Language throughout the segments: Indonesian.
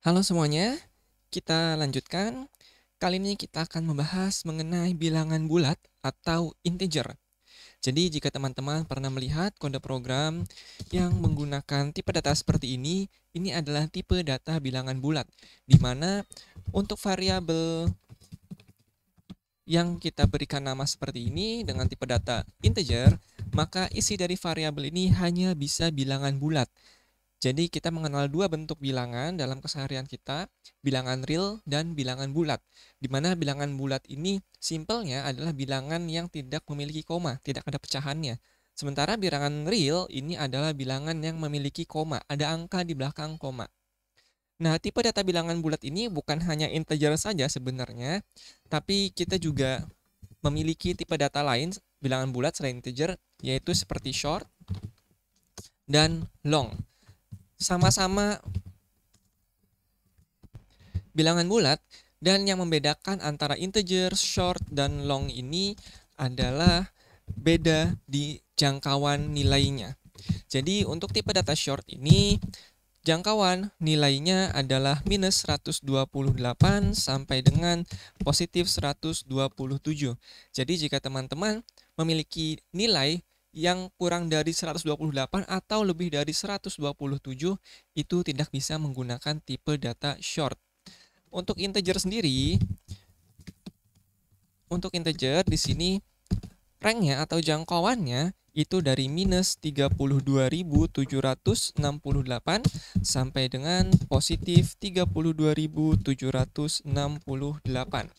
Halo semuanya, kita lanjutkan. Kali ini kita akan membahas mengenai bilangan bulat atau integer. Jadi jika teman-teman pernah melihat kode program yang menggunakan tipe data seperti ini, ini adalah tipe data bilangan bulat, di mana untuk variabel yang kita berikan nama seperti ini dengan tipe data integer, maka isi dari variabel ini hanya bisa bilangan bulat jadi kita mengenal dua bentuk bilangan dalam keseharian kita, bilangan real dan bilangan bulat. Di mana bilangan bulat ini simpelnya adalah bilangan yang tidak memiliki koma, tidak ada pecahannya. Sementara bilangan real ini adalah bilangan yang memiliki koma, ada angka di belakang koma. Nah, tipe data bilangan bulat ini bukan hanya integer saja sebenarnya, tapi kita juga memiliki tipe data lain bilangan bulat selain integer, yaitu seperti short dan long sama-sama bilangan bulat dan yang membedakan antara integer, short, dan long ini adalah beda di jangkauan nilainya. Jadi untuk tipe data short ini jangkauan nilainya adalah minus 128 sampai dengan positif 127. Jadi jika teman-teman memiliki nilai yang kurang dari 128 atau lebih dari 127 itu tidak bisa menggunakan tipe data short. Untuk integer sendiri, untuk integer di sini ranknya atau jangkauannya itu dari minus 32.768 sampai dengan positif 32.768.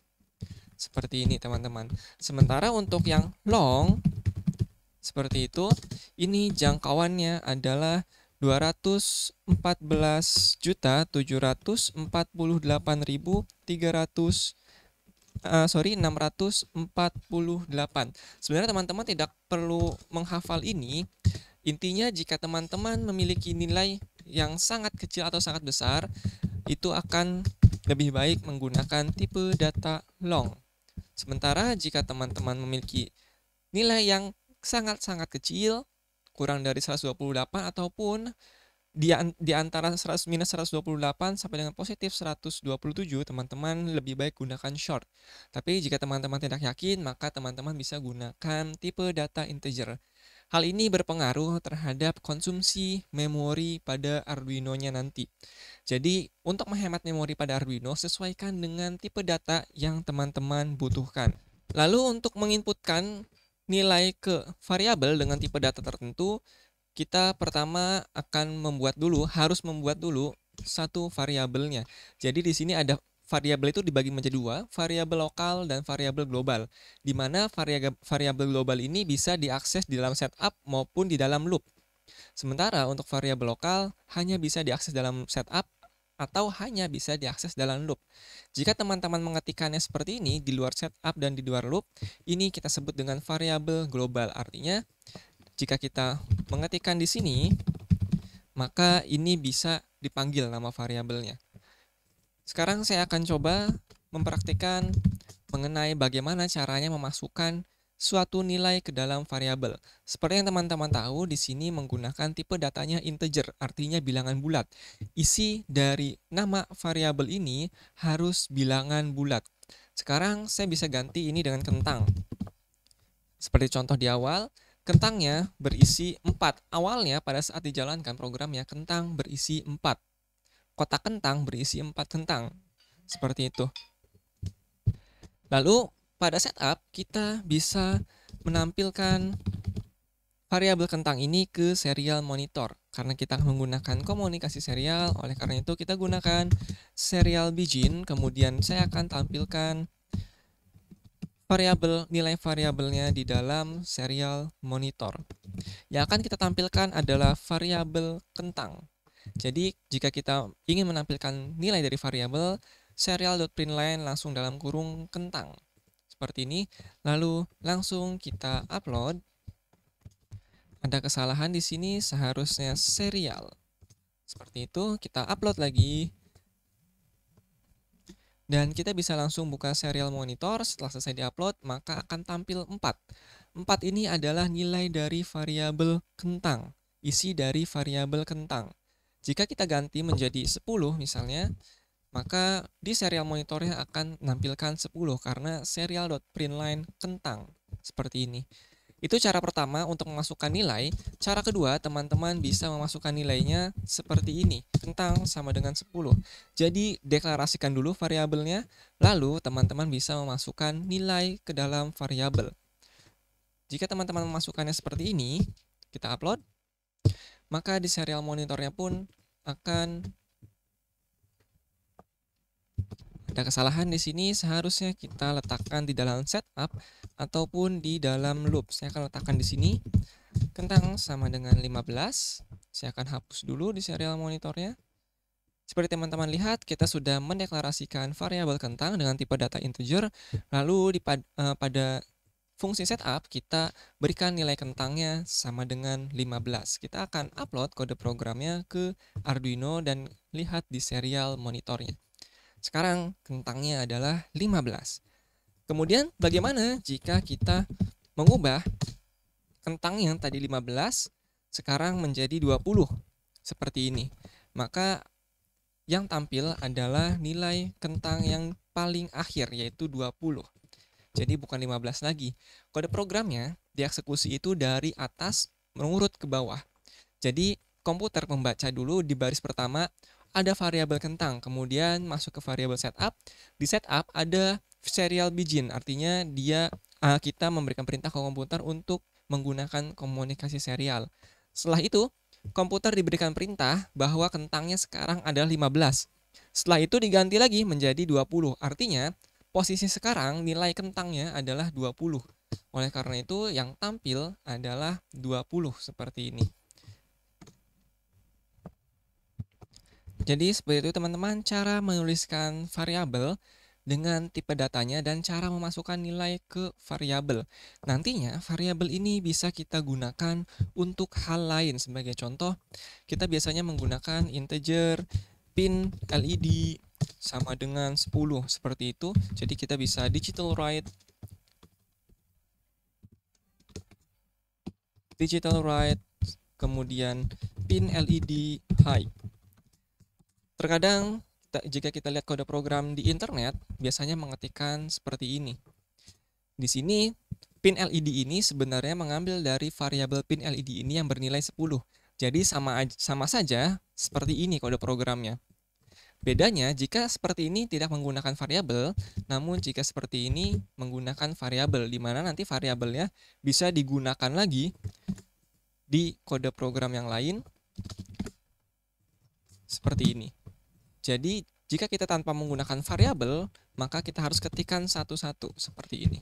Seperti ini teman-teman. Sementara untuk yang long seperti itu. Ini jangkauannya adalah 214 juta 748.300 Uh, eh, sorry 648. Sebenarnya teman-teman tidak perlu menghafal ini. Intinya jika teman-teman memiliki nilai yang sangat kecil atau sangat besar, itu akan lebih baik menggunakan tipe data long. Sementara jika teman-teman memiliki nilai yang sangat-sangat kecil, kurang dari 128 ataupun di, antara 100 minus 128 sampai dengan positif 127 teman-teman lebih baik gunakan short. Tapi jika teman-teman tidak yakin maka teman-teman bisa gunakan tipe data integer. Hal ini berpengaruh terhadap konsumsi memori pada Arduino-nya nanti. Jadi, untuk menghemat memori pada Arduino, sesuaikan dengan tipe data yang teman-teman butuhkan. Lalu, untuk menginputkan nilai ke variabel dengan tipe data tertentu, kita pertama akan membuat dulu, harus membuat dulu satu variabelnya. Jadi di sini ada variabel itu dibagi menjadi dua, variabel lokal dan variabel global. Di mana variabel global ini bisa diakses di dalam setup maupun di dalam loop. Sementara untuk variabel lokal hanya bisa diakses dalam setup atau hanya bisa diakses dalam loop. Jika teman-teman mengetikannya seperti ini di luar setup dan di luar loop, ini kita sebut dengan variabel global. Artinya, jika kita mengetikkan di sini, maka ini bisa dipanggil nama variabelnya. Sekarang saya akan coba mempraktikkan mengenai bagaimana caranya memasukkan suatu nilai ke dalam variabel. Seperti yang teman-teman tahu, di sini menggunakan tipe datanya integer, artinya bilangan bulat. Isi dari nama variabel ini harus bilangan bulat. Sekarang saya bisa ganti ini dengan kentang. Seperti contoh di awal, kentangnya berisi 4. Awalnya pada saat dijalankan programnya kentang berisi 4. Kotak kentang berisi 4 kentang. Seperti itu. Lalu pada setup kita bisa menampilkan variabel kentang ini ke serial monitor karena kita menggunakan komunikasi serial oleh karena itu kita gunakan serial bijin kemudian saya akan tampilkan variabel nilai variabelnya di dalam serial monitor yang akan kita tampilkan adalah variabel kentang jadi jika kita ingin menampilkan nilai dari variabel serial.println langsung dalam kurung kentang seperti ini, lalu langsung kita upload. Ada kesalahan di sini seharusnya serial. Seperti itu, kita upload lagi. Dan kita bisa langsung buka serial monitor, setelah selesai diupload maka akan tampil 4. 4 ini adalah nilai dari variabel kentang, isi dari variabel kentang. Jika kita ganti menjadi 10 misalnya, maka di serial monitornya akan menampilkan 10 karena serial.printline kentang seperti ini. Itu cara pertama untuk memasukkan nilai. Cara kedua, teman-teman bisa memasukkan nilainya seperti ini, kentang sama dengan 10. Jadi, deklarasikan dulu variabelnya, lalu teman-teman bisa memasukkan nilai ke dalam variabel. Jika teman-teman memasukkannya seperti ini, kita upload, maka di serial monitornya pun akan Ada kesalahan di sini seharusnya kita letakkan di dalam setup ataupun di dalam loop. Saya akan letakkan di sini kentang sama dengan 15. Saya akan hapus dulu di serial monitornya. Seperti teman-teman lihat, kita sudah mendeklarasikan variabel kentang dengan tipe data integer, lalu di pad, eh, pada fungsi setup kita berikan nilai kentangnya sama dengan 15. Kita akan upload kode programnya ke Arduino dan lihat di serial monitornya. Sekarang kentangnya adalah 15. Kemudian bagaimana jika kita mengubah kentang yang tadi 15 sekarang menjadi 20 seperti ini. Maka yang tampil adalah nilai kentang yang paling akhir yaitu 20. Jadi bukan 15 lagi. Kode programnya dieksekusi itu dari atas mengurut ke bawah. Jadi komputer membaca dulu di baris pertama ada variabel kentang, kemudian masuk ke variabel setup. Di setup ada serial begin, artinya dia uh, kita memberikan perintah ke komputer untuk menggunakan komunikasi serial. Setelah itu, komputer diberikan perintah bahwa kentangnya sekarang adalah 15. Setelah itu diganti lagi menjadi 20. Artinya, posisi sekarang nilai kentangnya adalah 20. Oleh karena itu, yang tampil adalah 20 seperti ini. Jadi seperti itu teman-teman cara menuliskan variabel dengan tipe datanya dan cara memasukkan nilai ke variabel. Nantinya variabel ini bisa kita gunakan untuk hal lain. Sebagai contoh, kita biasanya menggunakan integer, pin LED sama dengan 10 seperti itu. Jadi kita bisa digital write digital write kemudian pin LED high Terkadang jika kita lihat kode program di internet, biasanya mengetikkan seperti ini. Di sini pin LED ini sebenarnya mengambil dari variabel pin LED ini yang bernilai 10. Jadi sama sama saja seperti ini kode programnya. Bedanya jika seperti ini tidak menggunakan variabel, namun jika seperti ini menggunakan variabel di mana nanti variabelnya bisa digunakan lagi di kode program yang lain seperti ini. Jadi jika kita tanpa menggunakan variabel, maka kita harus ketikkan satu-satu seperti ini.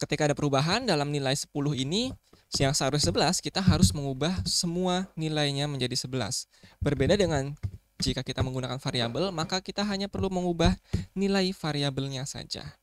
Ketika ada perubahan dalam nilai 10 ini, yang seharusnya 11, kita harus mengubah semua nilainya menjadi 11. Berbeda dengan jika kita menggunakan variabel, maka kita hanya perlu mengubah nilai variabelnya saja.